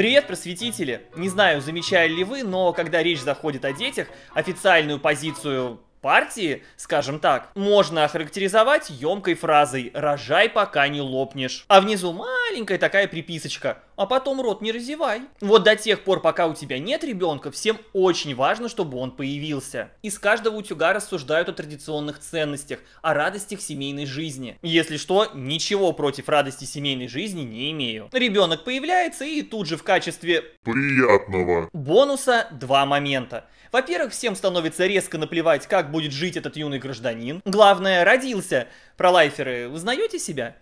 Привет, просветители! Не знаю, замечали ли вы, но когда речь заходит о детях, официальную позицию партии, скажем так, можно охарактеризовать емкой фразой «рожай, пока не лопнешь». А внизу маленькая такая приписочка «а потом рот не разевай». Вот до тех пор, пока у тебя нет ребенка, всем очень важно, чтобы он появился. Из каждого утюга рассуждают о традиционных ценностях, о радостях семейной жизни. Если что, ничего против радости семейной жизни не имею. Ребенок появляется и тут же в качестве «приятного» бонуса два момента. Во-первых, всем становится резко наплевать, как будет жить этот юный гражданин. Главное, родился. Про лайферы, узнаете себя?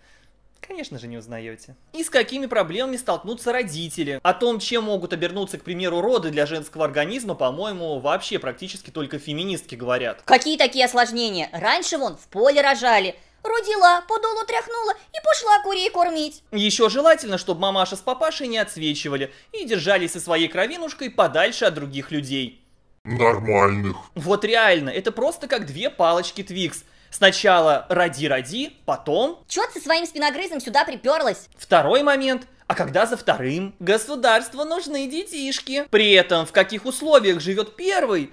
Конечно же не узнаете. И с какими проблемами столкнутся родители. О том, чем могут обернуться, к примеру, роды для женского организма, по-моему, вообще практически только феминистки говорят. Какие такие осложнения? Раньше вон в поле рожали. Родила, подолу тряхнула и пошла курей кормить. Еще желательно, чтобы мамаша с папашей не отсвечивали и держались со своей кровинушкой подальше от других людей. Нормальных. Вот реально, это просто как две палочки Твикс. Сначала ради-ради, потом... Чё ты со своим спиногрызом сюда приперлась? Второй момент. А когда за вторым? Государству нужны детишки. При этом в каких условиях живет первый?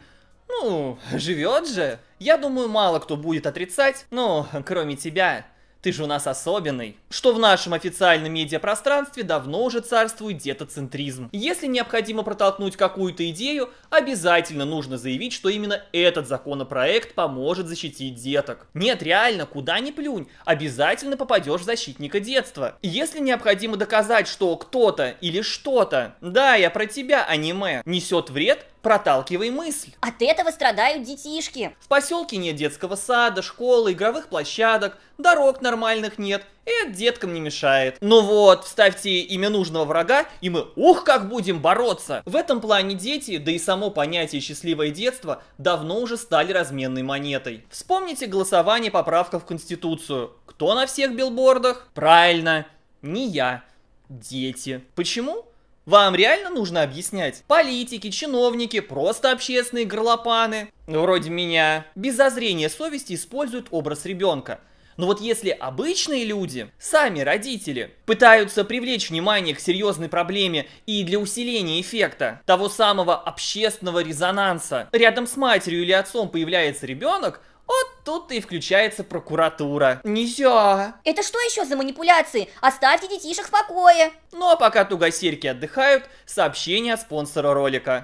Ну, живет же. Я думаю, мало кто будет отрицать. Ну, кроме тебя. Ты же у нас особенный. Что в нашем официальном медиапространстве давно уже царствует детоцентризм. Если необходимо протолкнуть какую-то идею, обязательно нужно заявить, что именно этот законопроект поможет защитить деток. Нет, реально, куда ни плюнь, обязательно попадешь в защитника детства. Если необходимо доказать, что кто-то или что-то, да, я про тебя, аниме, несет вред, Проталкивай мысль. От этого страдают детишки. В поселке нет детского сада, школы, игровых площадок, дорог нормальных нет. И это деткам не мешает. Ну вот, вставьте имя нужного врага, и мы ух как будем бороться. В этом плане дети, да и само понятие счастливое детство, давно уже стали разменной монетой. Вспомните голосование поправка в Конституцию. Кто на всех билбордах? Правильно, не я. Дети. Почему? Вам реально нужно объяснять? Политики, чиновники, просто общественные горлопаны, ну, вроде меня, без зазрения совести используют образ ребенка. Но вот если обычные люди, сами родители, пытаются привлечь внимание к серьезной проблеме и для усиления эффекта того самого общественного резонанса, рядом с матерью или отцом появляется ребенок – вот тут и включается прокуратура. Нельзя. Это что еще за манипуляции? Оставьте детишек в покое. Ну а пока тугосерки отдыхают, сообщение от спонсора ролика.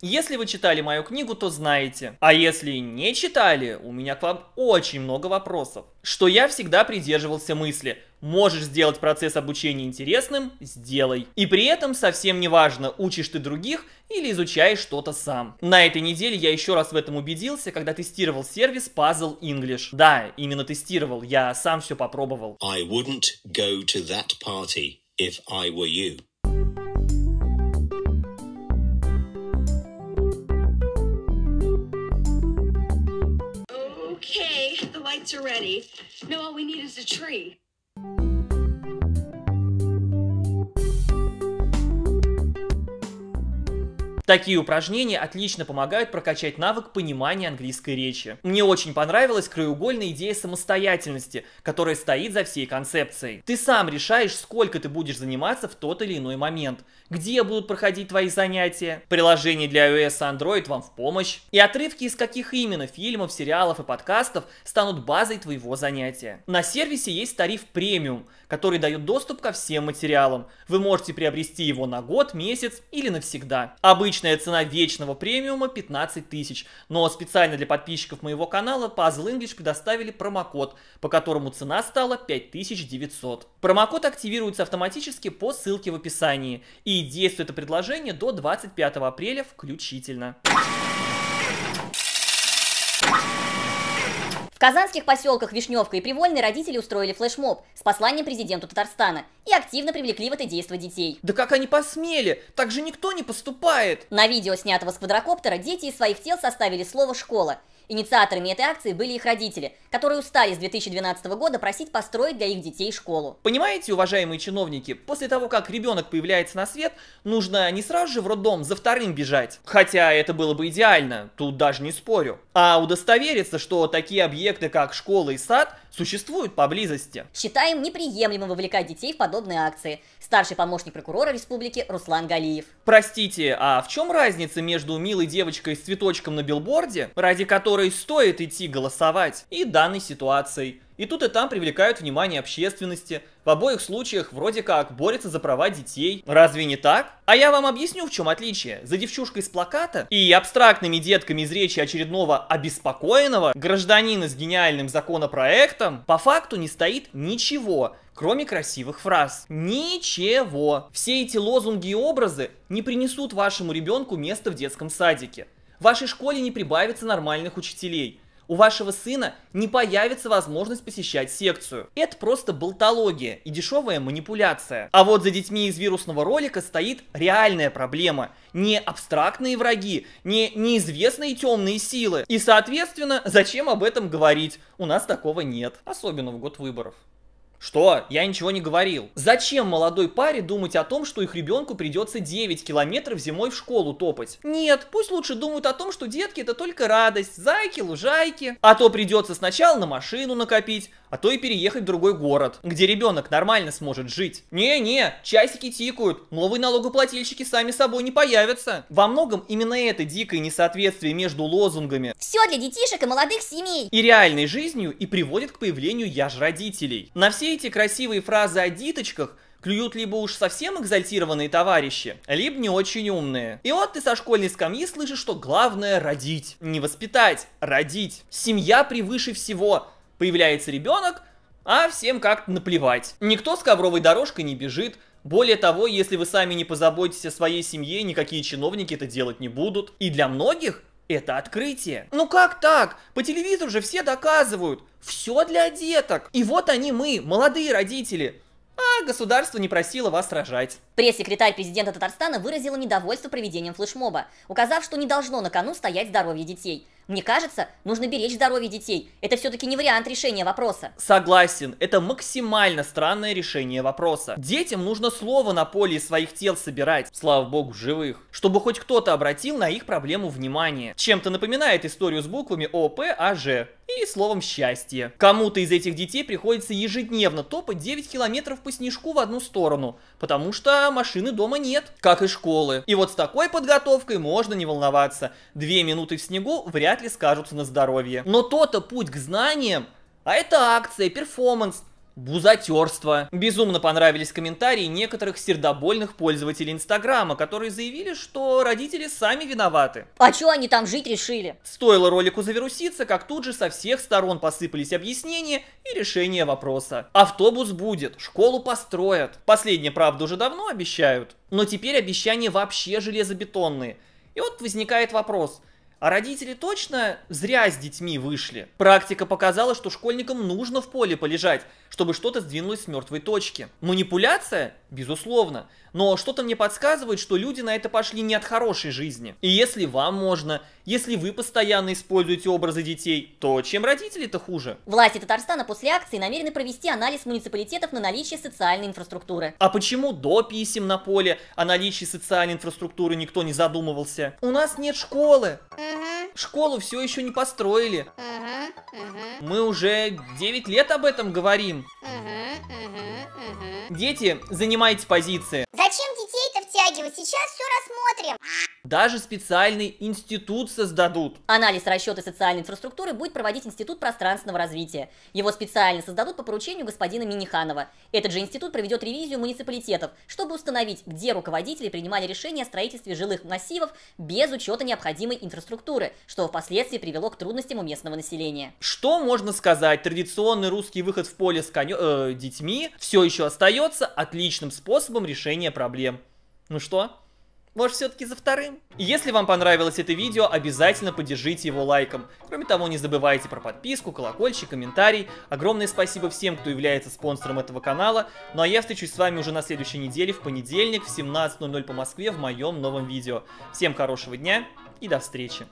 Если вы читали мою книгу, то знаете. А если не читали, у меня к вам очень много вопросов. Что я всегда придерживался мысли – Можешь сделать процесс обучения интересным – сделай. И при этом совсем не важно, учишь ты других или изучаешь что-то сам. На этой неделе я еще раз в этом убедился, когда тестировал сервис Puzzle English. Да, именно тестировал, я сам все попробовал. I wouldn't go to that party if I were you. Okay, the lights are ready. Now all we need is a tree. Такие упражнения отлично помогают прокачать навык понимания английской речи. Мне очень понравилась краеугольная идея самостоятельности, которая стоит за всей концепцией. Ты сам решаешь, сколько ты будешь заниматься в тот или иной момент, где будут проходить твои занятия. Приложение для iOS и Android вам в помощь. И отрывки из каких именно фильмов, сериалов и подкастов станут базой твоего занятия. На сервисе есть тариф премиум, который дает доступ ко всем материалам. Вы можете приобрести его на год, месяц или навсегда. Обычно Рыночная цена вечного премиума 15 тысяч, но специально для подписчиков моего канала Puzzle English предоставили промокод, по которому цена стала 5900. Промокод активируется автоматически по ссылке в описании и действует это предложение до 25 апреля включительно. В казанских поселках Вишневка и Привольный родители устроили флешмоб с посланием президенту Татарстана и активно привлекли в это действо детей. Да как они посмели? Так же никто не поступает! На видео, снятого с квадрокоптера, дети из своих тел составили слово «школа» Инициаторами этой акции были их родители, которые устали с 2012 года просить построить для их детей школу. Понимаете, уважаемые чиновники, после того, как ребенок появляется на свет, нужно не сразу же в роддом за вторым бежать. Хотя это было бы идеально, тут даже не спорю. А удостовериться, что такие объекты, как школа и сад – существуют поблизости. Считаем неприемлемым вовлекать детей в подобные акции. Старший помощник прокурора республики Руслан Галиев. Простите, а в чем разница между милой девочкой с цветочком на билборде, ради которой стоит идти голосовать, и данной ситуацией? И тут и там привлекают внимание общественности. В обоих случаях вроде как борются за права детей. Разве не так? А я вам объясню, в чем отличие. За девчушкой с плаката и абстрактными детками из речи очередного обеспокоенного гражданина с гениальным законопроектом по факту не стоит ничего, кроме красивых фраз. Ничего. Все эти лозунги и образы не принесут вашему ребенку места в детском садике. В вашей школе не прибавится нормальных учителей у вашего сына не появится возможность посещать секцию. Это просто болтология и дешевая манипуляция. А вот за детьми из вирусного ролика стоит реальная проблема. Не абстрактные враги, не неизвестные темные силы. И, соответственно, зачем об этом говорить? У нас такого нет, особенно в год выборов. Что? Я ничего не говорил. Зачем молодой паре думать о том, что их ребенку придется 9 километров зимой в школу топать? Нет, пусть лучше думают о том, что детки это только радость, зайки, лужайки. А то придется сначала на машину накопить, а то и переехать в другой город, где ребенок нормально сможет жить. Не-не, часики тикают, новые налогоплательщики сами собой не появятся. Во многом именно это дикое несоответствие между лозунгами «Все для детишек и молодых семей» и реальной жизнью и приводит к появлению «я ж родителей». На все эти красивые фразы о диточках – клюют либо уж совсем экзальтированные товарищи, либо не очень умные. И вот ты со школьной скамьи слышишь, что главное родить. Не воспитать, родить. Семья превыше всего. Появляется ребенок, а всем как-то наплевать. Никто с ковровой дорожкой не бежит, более того, если вы сами не позаботитесь о своей семье, никакие чиновники это делать не будут. И для многих это открытие. Ну как так? По телевизору же все доказывают. Все для деток. И вот они мы, молодые родители. А государство не просило вас рожать. Пресс-секретарь президента Татарстана выразила недовольство проведением флешмоба, указав, что не должно на кону стоять здоровье детей. Мне кажется, нужно беречь здоровье детей. Это все-таки не вариант решения вопроса. Согласен, это максимально странное решение вопроса. Детям нужно слово на поле своих тел собирать, слава богу, живых, чтобы хоть кто-то обратил на их проблему внимание. Чем-то напоминает историю с буквами ОПАЖ и словом счастье. Кому-то из этих детей приходится ежедневно топать 9 километров по снежку в одну сторону, потому что машины дома нет, как и школы. И вот с такой подготовкой можно не волноваться. Две минуты в снегу вряд ли скажутся на здоровье. Но то-то путь к знаниям, а это акция, перформанс, бузатерство. Безумно понравились комментарии некоторых сердобольных пользователей Инстаграма, которые заявили, что родители сами виноваты. А чё они там жить решили? Стоило ролику завируситься, как тут же со всех сторон посыпались объяснения и решение вопроса. Автобус будет, школу построят. Последнее, правда, уже давно обещают. Но теперь обещания вообще железобетонные. И вот возникает вопрос – а родители точно зря с детьми вышли. Практика показала, что школьникам нужно в поле полежать, чтобы что-то сдвинулось с мертвой точки. Манипуляция? Безусловно. Но что-то мне подсказывает, что люди на это пошли не от хорошей жизни. И если вам можно, если вы постоянно используете образы детей, то чем родители-то хуже? Власти Татарстана после акции намерены провести анализ муниципалитетов на наличие социальной инфраструктуры. А почему до писем на поле о наличии социальной инфраструктуры никто не задумывался? У нас нет школы. Mm. Школу все еще не построили. Ага, ага. Мы уже 9 лет об этом говорим. Ага, ага, ага. Дети, занимайте позиции. Зачем детей-то втягивать? Сейчас все рассмотрим. Даже специальный институт создадут. Анализ расчета социальной инфраструктуры будет проводить Институт пространственного развития. Его специально создадут по поручению господина Миниханова. Этот же институт проведет ревизию муниципалитетов, чтобы установить, где руководители принимали решения о строительстве жилых массивов без учета необходимой инфраструктуры, что впоследствии привело к трудностям у местного населения. Что можно сказать? Традиционный русский выход в поле с конё... э, детьми все еще остается отличным способом решения проблем. Ну что? Может, все-таки за вторым? Если вам понравилось это видео, обязательно поддержите его лайком. Кроме того, не забывайте про подписку, колокольчик, комментарий. Огромное спасибо всем, кто является спонсором этого канала. Ну а я встречусь с вами уже на следующей неделе, в понедельник, в 17.00 по Москве, в моем новом видео. Всем хорошего дня и до встречи.